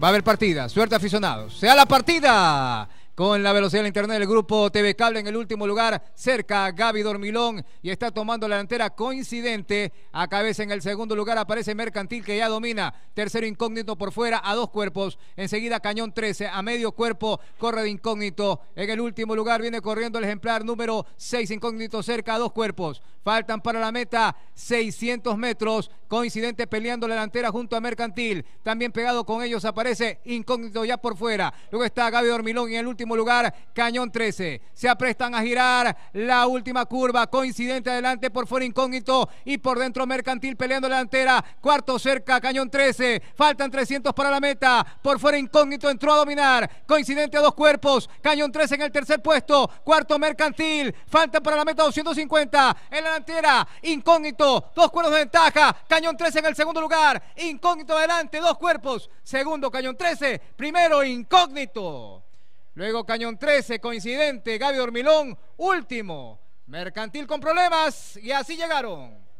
Va a haber partida. Suerte aficionados. Sea la partida. Con la velocidad la internet del grupo TV Cable en el último lugar, cerca Gaby Dormilón y está tomando la delantera coincidente. A cabeza en el segundo lugar aparece Mercantil que ya domina. Tercero incógnito por fuera a dos cuerpos. Enseguida Cañón 13 a medio cuerpo corre de incógnito. En el último lugar viene corriendo el ejemplar número 6 incógnito cerca a dos cuerpos. Faltan para la meta 600 metros. Coincidente peleando la delantera junto a Mercantil. También pegado con ellos aparece Incógnito ya por fuera. Luego está Gaby Dormilón en el último lugar Cañón 13. Se aprestan a girar la última curva. Coincidente adelante por fuera Incógnito y por dentro Mercantil peleando la delantera. Cuarto cerca Cañón 13. Faltan 300 para la meta. Por fuera Incógnito entró a dominar. Coincidente a dos cuerpos. Cañón 13 en el tercer puesto. Cuarto Mercantil. Falta para la meta 250. En la delantera. Incógnito, dos cuernos de ventaja. Cañón 13 en el segundo lugar. Incógnito adelante, dos cuerpos. Segundo, Cañón 13. Primero, Incógnito. Luego Cañón 13, coincidente, Gaby Dormilón, último. Mercantil con problemas y así llegaron.